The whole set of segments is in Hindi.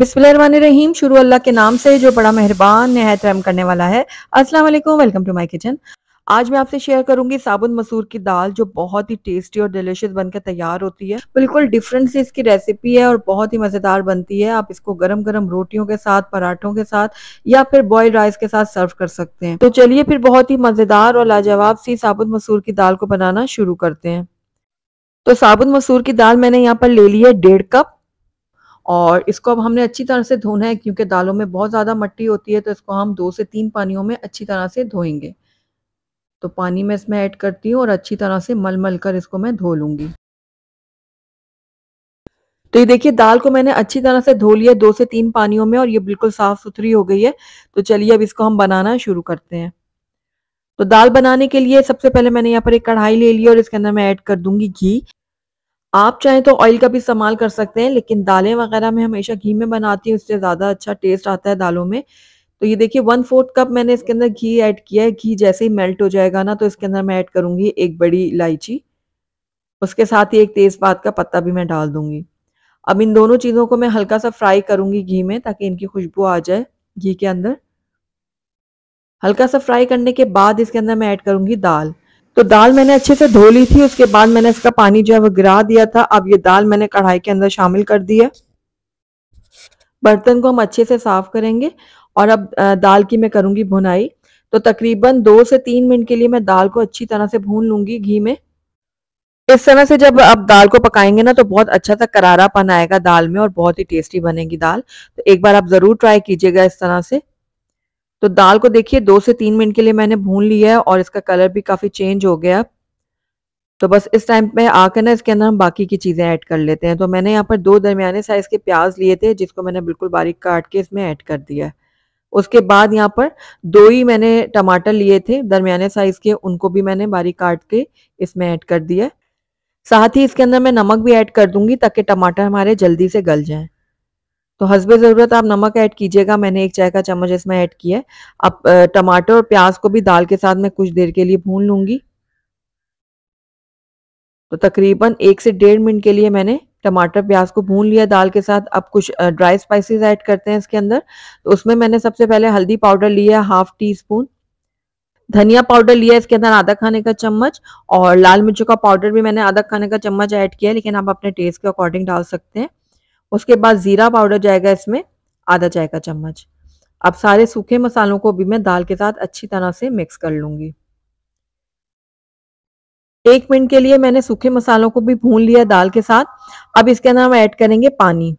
रहीम शुरू अल्लाह के नाम से जो बड़ा मेहरबान नहायत रहम करने वाला है अस्सलाम वालेकुम वेलकम टू माय किचन आज मैं आपसे शेयर करूंगी साबुन मसूर की दाल जो बहुत ही टेस्टी और डिलिशियस बनकर तैयार होती है बिल्कुल डिफरेंट सी इसकी रेसिपी है और बहुत ही मज़ेदार बनती है आप इसको गरम गरम रोटियों के साथ पराठों के साथ या फिर बॉयल्ड राइस के साथ सर्व कर सकते हैं तो चलिए फिर बहुत ही मज़ेदार और लाजवाब सी साबुन मसूर की दाल को बनाना शुरू करते हैं तो साबुन मसूर की दाल मैंने यहाँ पर ले ली है डेढ़ कप और इसको अब हमने अच्छी तरह से धोना है क्योंकि दालों में बहुत ज़्यादा मट्टी होती है तो इसको हम दो से तीन पानियों में अच्छी तरह से धोएंगे तो पानी में इसमें ऐड करती हूँ और अच्छी तरह से मल मल कर इसको मैं धो लूँगी तो ये देखिए दाल को मैंने अच्छी तरह से धो लिया दो से तीन पानियों में और ये बिल्कुल साफ़ सुथरी हो गई है तो चलिए अब इसको हम बनाना शुरू करते हैं तो दाल बनाने के लिए सबसे पहले मैंने यहाँ पर एक कढ़ाई ले ली और इसके अंदर मैं ऐड कर दूंगी घी आप चाहें तो ऑयल का भी इस्तेमाल कर सकते हैं लेकिन दालें वगैरह में हमेशा घी में बनाती हूँ उससे ज़्यादा अच्छा टेस्ट आता है दालों में तो ये देखिए वन फोर्थ कप मैंने इसके अंदर घी ऐड किया है घी जैसे ही मेल्ट हो जाएगा ना तो इसके अंदर मैं ऐड करूँगी एक बड़ी इलायची उसके साथ ही एक तेज़पात का पत्ता भी मैं डाल दूंगी अब इन दोनों चीज़ों को मैं हल्का सा फ्राई करूंगी घी में ताकि इनकी खुशबू आ जाए घी के अंदर हल्का सा फ्राई करने के बाद इसके अंदर मैं ऐड करूंगी दाल तो दाल मैंने अच्छे से धो ली थी उसके बाद मैंने इसका पानी जो है वो गिरा दिया था अब ये दाल मैंने कढ़ाई के अंदर शामिल कर दी है बर्तन को हम अच्छे से साफ करेंगे और अब दाल की मैं करूंगी भुनाई तो तकरीबन दो से तीन मिनट के लिए मैं दाल को अच्छी तरह से भून लूंगी घी में इस तरह से जब आप दाल को पकाएंगे ना तो बहुत अच्छा सा करारापन आएगा दाल में और बहुत ही टेस्टी बनेगी दाल तो एक बार आप ज़रूर ट्राई कीजिएगा इस तरह से तो दाल को देखिए दो से तीन मिनट के लिए मैंने भून लिया है और इसका कलर भी काफ़ी चेंज हो गया तो बस इस टाइम पे आकर ना इसके अंदर हम बाकी की चीज़ें ऐड कर लेते हैं तो मैंने यहाँ पर दो दरमियाने साइज़ के प्याज लिए थे जिसको मैंने बिल्कुल बारीक काट के इसमें ऐड कर दिया है उसके बाद यहाँ पर दो ही मैंने टमाटर लिए थे दरमियाने साइज़ के उनको भी मैंने बारीक काट के इसमें ऐड कर दिया साथ ही इसके अंदर मैं नमक भी ऐड कर दूंगी ताकि टमाटर हमारे जल्दी से गल जाएं तो हंसबे ज़रूरत आप नमक ऐड कीजिएगा मैंने एक चाय का चम्मच इसमें ऐड किया है अब टमाटर और प्याज को भी दाल के साथ मैं कुछ देर के लिए भून लूंगी तो तकरीबन एक से डेढ़ मिनट के लिए मैंने टमाटर प्याज को भून लिया दाल के साथ अब कुछ ड्राई स्पाइसेस ऐड करते हैं इसके अंदर तो उसमें मैंने सबसे पहले हल्दी पाउडर लिया है हाफ टी स्पून धनिया पाउडर लिया इसके अंदर आधा खाने का चम्मच और लाल मिर्चों का पाउडर भी मैंने आधा खाने का चम्मच ऐड किया लेकिन आप अपने टेस्ट के अकॉर्डिंग डाल सकते हैं उसके बाद ज़ीरा पाउडर जाएगा इसमें आधा चाय का चम्मच अब सारे सूखे मसालों को भी मैं दाल के साथ अच्छी तरह से मिक्स कर लूंगी एक मिनट के लिए मैंने सूखे मसालों को भी भून लिया दाल के साथ अब इसके अंदर हम ऐड करेंगे पानी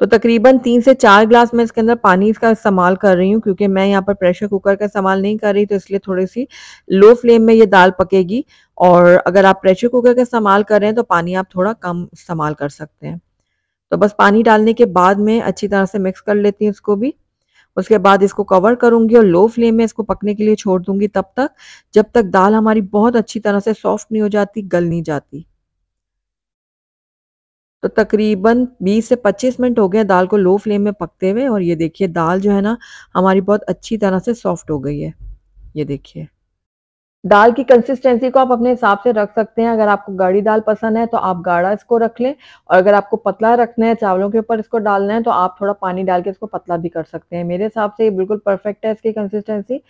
तो तकरीबन तीन से चार ग्लास मैं इसके अंदर पानी इसका इस्तेमाल कर रही हूँ क्योंकि मैं यहाँ पर प्रेशर कुकर का इस्तेमाल नहीं कर रही तो इसलिए थोड़ी सी लो फ्लेम में ये दाल पकेगी और अगर आप प्रेशर कुकर का इस्तेमाल कर रहे हैं तो पानी आप थोड़ा कम इस्तेमाल कर सकते हैं तो बस पानी डालने के बाद में अच्छी तरह से मिक्स कर लेती हूँ उसको भी उसके बाद इसको कवर करूंगी और लो फ्लेम में इसको पकने के लिए छोड़ दूंगी तब तक जब तक दाल हमारी बहुत अच्छी तरह से सॉफ्ट नहीं हो जाती गल नहीं जाती तो तकरीबन 20 से 25 मिनट हो गए दाल को लो फ्लेम में पकते हुए और ये देखिए दाल जो है ना हमारी बहुत अच्छी तरह से सॉफ्ट हो गई है ये देखिए दाल की कंसिस्टेंसी को आप अपने हिसाब से रख सकते हैं अगर आपको गाढ़ी दाल पसंद है तो आप गाढ़ा इसको रख लें और अगर आपको पतला रखना है चावलों के ऊपर इसको डालना है तो आप थोड़ा पानी डाल के इसको पतला भी कर सकते हैं मेरे हिसाब से ये बिल्कुल परफेक्ट है इसकी कंसिस्टेंसी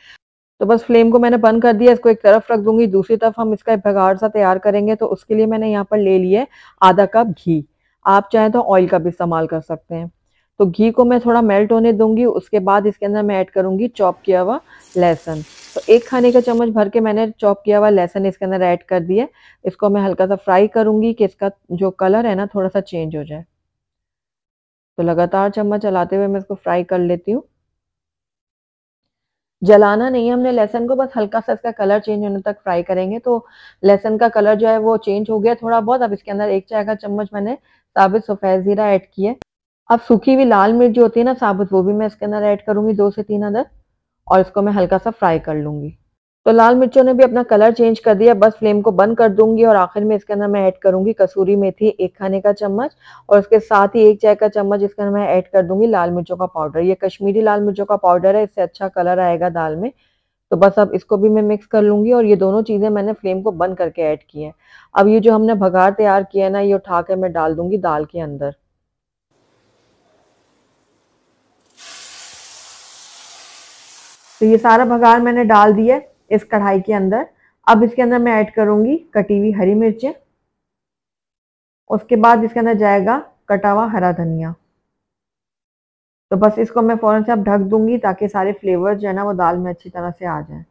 तो बस फ्लेम को मैंने बंद कर दिया इसको एक तरफ रख दूंगी दूसरी तरफ हम इसका भगाड़ सा तैयार करेंगे तो उसके लिए मैंने यहाँ पर ले लिया आधा कप घी आप चाहें तो ऑयल का भी इस्तेमाल कर सकते हैं तो घी को मैं थोड़ा मेल्ट होने दूंगी उसके बाद इसके अंदर मैं ऐड करूंगी चॉप किया हुआ लहसन तो एक खाने का चम्मच भर के मैंने चॉप किया हुआ लहसन इसके अंदर ऐड कर दिया इसको मैं हल्का सा फ्राई करूंगी कि इसका जो कलर है ना थोड़ा सा चेंज हो जाए तो लगातार चम्मच चलाते हुए मैं इसको फ्राई कर लेती हूँ जलाना नहीं है हमने लहसन को बस हल्का सा इसका कलर चेंज होने तक फ्राई करेंगे तो लहसन का कलर जो है वो चेंज हो गया थोड़ा बहुत अब इसके अंदर एक चाय का चम्मच मैंने साबित सफ़ेद ज़ीरा ऐड किया अब सूखी हुई लाल मिर्च जो होती है ना साबुत वो भी मैं इसके अंदर ऐड करूंगी दो से तीन अदर और इसको मैं हल्का सा फ्राई कर लूंगी तो लाल मिर्चों ने भी अपना कलर चेंज कर दिया बस फ्लेम को बंद कर दूंगी और आखिर में इसके अंदर मैं ऐड करूंगी कसूरी मेथी एक खाने का चम्मच और उसके साथ ही एक चाय का चम्मच इसके अंदर मैं ऐड कर दूंगी लाल मिर्चों का पाउडर ये कश्मीरी लाल मिर्चों का पाउडर है इससे अच्छा कलर आएगा दाल में तो बस अब इसको भी मैं मिक्स कर लूंगी और ये दोनों चीज़ें मैंने फ्लेम को बंद करके ऐड की है अब ये जो हमने भगार तैयार किया है ना ये उठा कर मैं डाल दूंगी दाल के अंदर तो ये सारा भगार मैंने डाल दिया है इस कढ़ाई के अंदर अब इसके अंदर मैं ऐड करूंगी कटी हुई हरी मिर्चें उसके बाद इसके अंदर जाएगा कटा हुआ हरा धनिया तो बस इसको मैं फ़ौरन से अब ढक दूंगी ताकि सारे फ्लेवर जो है ना वो दाल में अच्छी तरह से आ जाए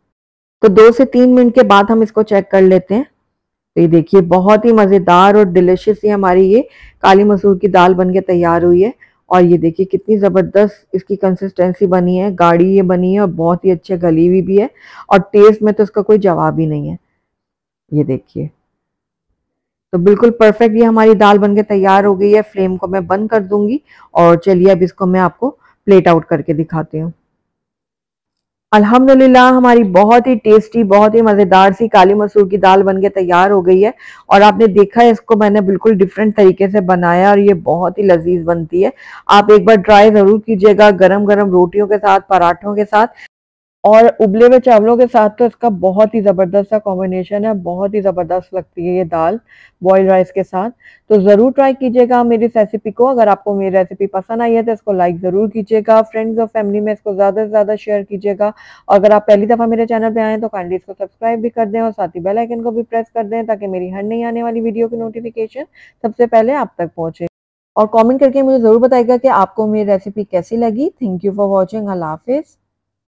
तो दो से तीन मिनट के बाद हम इसको चेक कर लेते हैं तो ये देखिए बहुत ही मज़ेदार और डिलिशियस ही हमारी ये काली मसूर की दाल बन के तैयार हुई है और ये देखिए कितनी ज़बरदस्त इसकी कंसिस्टेंसी बनी है गाढ़ी ये बनी है और बहुत ही अच्छे गली हुई भी है और टेस्ट में तो इसका कोई जवाब ही नहीं है ये देखिए तो बिल्कुल परफेक्ट ये हमारी दाल बनके तैयार हो गई है फ्लेम को मैं बंद कर दूंगी और चलिए अब इसको मैं आपको प्लेट आउट करके दिखाती हूँ अल्हम्दुलिल्लाह हमारी बहुत ही टेस्टी बहुत ही मज़ेदार सी काली मसूर की दाल बनके तैयार हो गई है और आपने देखा है इसको मैंने बिल्कुल डिफरेंट तरीके से बनाया और ये बहुत ही लजीज बनती है आप एक बार ट्राई ज़रूर कीजिएगा गरम गरम रोटियों के साथ पराठों के साथ और उबले हुए चावलों के साथ तो इसका बहुत ही ज़बरदस्त सा कॉम्बिनेशन है बहुत ही ज़बरदस्त लगती है ये दाल बॉयल राइस के साथ तो ज़रूर ट्राई कीजिएगा मेरी इस रेसिपी को अगर आपको मेरी रेसिपी पसंद आई है तो इसको लाइक ज़रूर कीजिएगा फ्रेंड्स और फैमिली में इसको ज़्यादा से ज़्यादा शेयर कीजिएगा और अगर आप पहली दफ़ा मेरे चैनल पर आएँ तो काइंडली इसको सब्सक्राइब भी कर दें और साथ ही बेलाइकन को भी प्रेस कर दें ताकि मेरी हर नहीं आने वाली वीडियो की नोटिफिकेशन सबसे पहले आप तक पहुँचे और कॉमेंट करके मुझे ज़रूर बताएगा कि आपको मेरी रेसिपी कैसी लगी thank you for watching Allah